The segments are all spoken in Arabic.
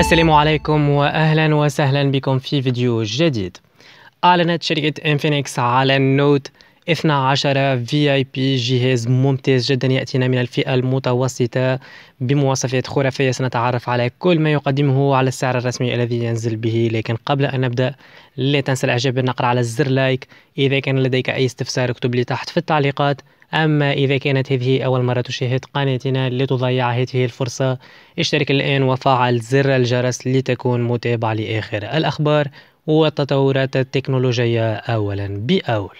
السلام عليكم واهلا وسهلا بكم في فيديو جديد اعلنت شركة انفينكس على النوت 12 في اي بي جهاز ممتاز جدا ياتينا من الفئه المتوسطه بمواصفات خرافيه سنتعرف على كل ما يقدمه على السعر الرسمي الذي ينزل به لكن قبل ان نبدا لا تنسى الاعجاب بالنقر على الزر لايك اذا كان لديك اي استفسار اكتب لي تحت في التعليقات أما إذا كانت هذه أول مرة تشاهد قناتنا لتضيع هذه الفرصة اشترك الآن وفعل زر الجرس لتكون متابع لآخر الأخبار والتطورات التكنولوجية أولا بأول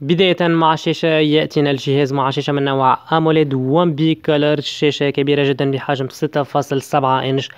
بداية مع الشاشة يأتينا الجهاز مع شاشة من نوع أموليد 1 بي كولر شاشة كبيرة جدا بحجم 6.7 إنش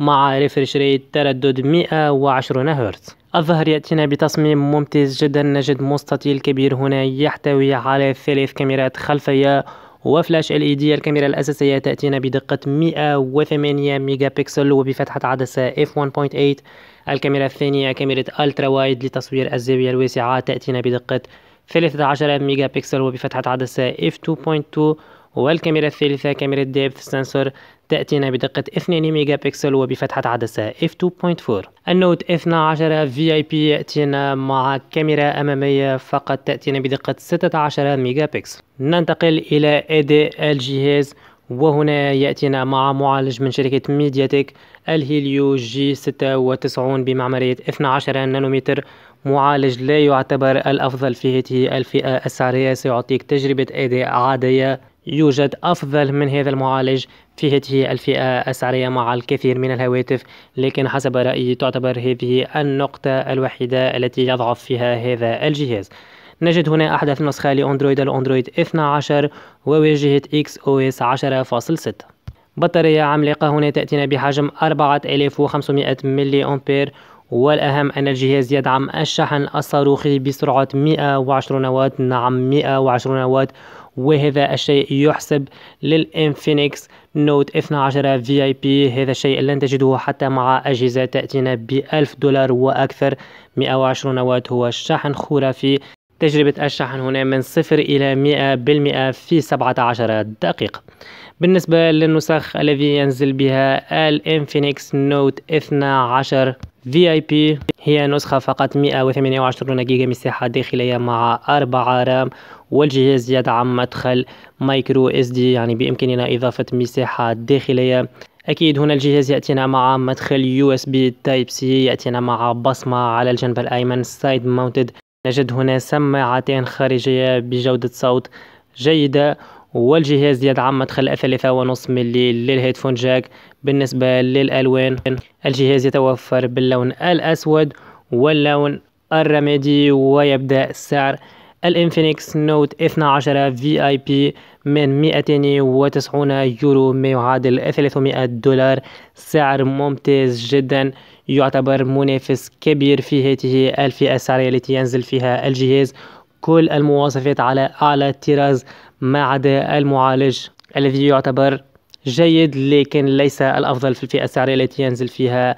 مع ريفرش ريت تردد 120 هرتز الظهر يأتينا بتصميم ممتاز جدا نجد مستطيل كبير هنا يحتوي على ثلاث كاميرات خلفية وفلاش ال اي دي الكاميرا الاساسيه تاتينا بدقه 108 ميجا بكسل وبفتحه عدسه عدسة 1.8 الكاميرا الثانيه كاميرا الترا وايد لتصوير الزاويه الواسعه تاتينا بدقه 13 ميجا بكسل وبفتحه عدسه عدسة 2.2 والكاميرا الثالثة كاميرا ديبث سنسور تأتينا بدقة 2 ميجا بكسل وبفتحة عدسة f2.4 النوت 12 بي يأتينا مع كاميرا أمامية فقط تأتينا بدقة 16 ميجا بكسل ننتقل إلى أداء الجهاز وهنا يأتينا مع معالج من شركة ميديا تك الهيليو جي 96 بمعمارية 12 نانومتر معالج لا يعتبر الأفضل في هذه الفئة السعرية سيعطيك تجربة أداء عادية يوجد أفضل من هذا المعالج في هذه الفئة السعرية مع الكثير من الهواتف لكن حسب رأيي تعتبر هذه النقطة الوحيدة التي يضعف فيها هذا الجهاز نجد هنا أحدث نسخة لأندرويد الأندرويد 12 وواجهة إكس أو إس 10.6 بطارية عملاقة هنا تأتينا بحجم 4500 ملي أمبير والأهم أن الجهاز يدعم الشحن الصاروخي بسرعة 120 واط نعم 120 واط وهذا الشيء يحسب للإنفينيكس نوت 12 في اي بي هذا الشيء لن تجده حتى مع أجهزة تأتينا ب 1000 دولار وأكثر 120 واط هو الشحن خرافي تجربة الشحن هنا من 0 إلى 100% في 17 دقيقة بالنسبة للنسخ الذي ينزل بها الانفينكس نوت 12 VIP هي نسخة فقط 128 جيجا مساحة داخلية مع 4 رام والجهاز يدعم مدخل مايكرو اس دي يعني بإمكاننا إضافة مساحة داخلية أكيد هنا الجهاز يأتينا مع مدخل يو اس بي تايب سي يأتينا مع بصمة على الجنب الأيمن سايد مونتد نجد هنا سماعتين خارجية بجودة صوت جيدة والجهاز يدعم مدخل ثلاثة ونص ملي للهيدفون جاك بالنسبة للألوان الجهاز يتوفر باللون الأسود واللون الرمادي ويبدأ سعر الانفينكس نوت 12 في اي بي من 290 يورو ما يعادل 300 دولار سعر ممتاز جدا يعتبر منافس كبير في هذه الفئة السعرية التي ينزل فيها الجهاز كل المواصفات على أعلى طراز ما عدا المعالج الذي يعتبر جيد لكن ليس الأفضل في الفئة السعرية التي ينزل فيها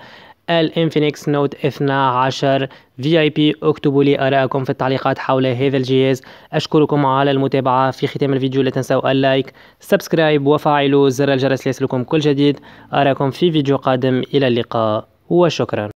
الانفينكس نوت 12 في اي بي اكتبوا لي ارائكم في التعليقات حول هذا الجهاز اشكركم على المتابعه في ختام الفيديو لا تنسوا اللايك سبسكرايب وفعلوا زر الجرس ليصلكم كل جديد اراكم في فيديو قادم الى اللقاء وشكرا